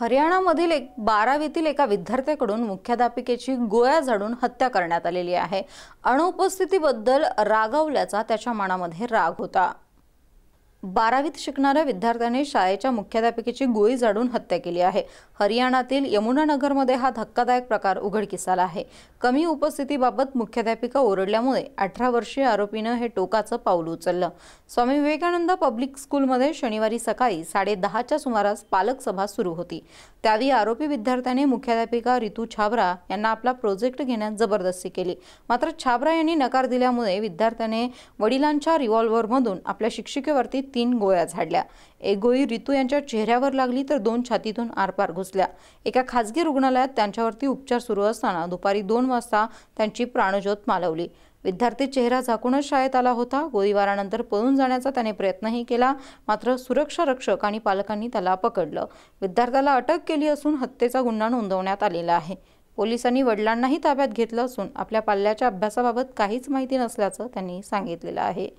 हरियाणामधील एक बारावीतील एका विद्यार्थ्याकडून मुख्याध्यापिकेची गोळ्या झाडून हत्या करण्यात आलेली आहे अनुपस्थितीबद्दल रागावल्याचा त्याच्या मनामध्ये राग होता बारावीत शिकणाऱ्या विद्यार्थ्याने शाळेच्या मुख्याध्यापिकेची गोळी जाडून हत्या केली आहे हरियाणातील यमुनानगरमध्ये हा धक्कादायक प्रकार उघडकीस आला आहे कमी उपस्थितीबाबत मुख्याध्यापिका ओरडल्यामुळे अठरा वर्षीय आरोपीनं हे टोकाचं पाऊल उचललं स्वामी विवेकानंद पब्लिक स्कूलमध्ये शनिवारी सकाळी साडे दहाच्या सुमारास पालक सभा सुरू होती त्यावेळी आरोपी विद्यार्थ्याने मुख्याध्यापिका रितू छाबरा यांना आपला प्रोजेक्ट घेण्यात जबरदस्ती केली मात्र छाबरा यांनी नकार दिल्यामुळे विद्यार्थ्याने वडिलांच्या रिव्हॉल्व्हरमधून आपल्या शिक्षिकेवरती तीन गोळ्या झाडल्या एक गोळी रितू यांच्या चेहऱ्यावर लागली तर दोन छातीतून आरपार घुसल्या एका खासगी रुग्णालयात त्यांच्यावरती उपचार सुरू असताना दुपारी दोन वाजता त्यांची प्राणज्योत मालवली विद्यार्थी चेहरा झाकूनच शाळेत आला होता गोळीबारानंतर पळून जाण्याचा त्याने प्रयत्नही केला मात्र सुरक्षा रक्षक आणि पालकांनी त्याला पकडलं विद्यार्थ्याला अटक केली असून हत्येचा गुन्हा नोंदवण्यात आलेला आहे पोलिसांनी वडिलांनाही ताब्यात घेतलं असून आपल्या पाल्याच्या अभ्यासाबाबत काहीच माहिती नसल्याचं त्यांनी सांगितलेलं आहे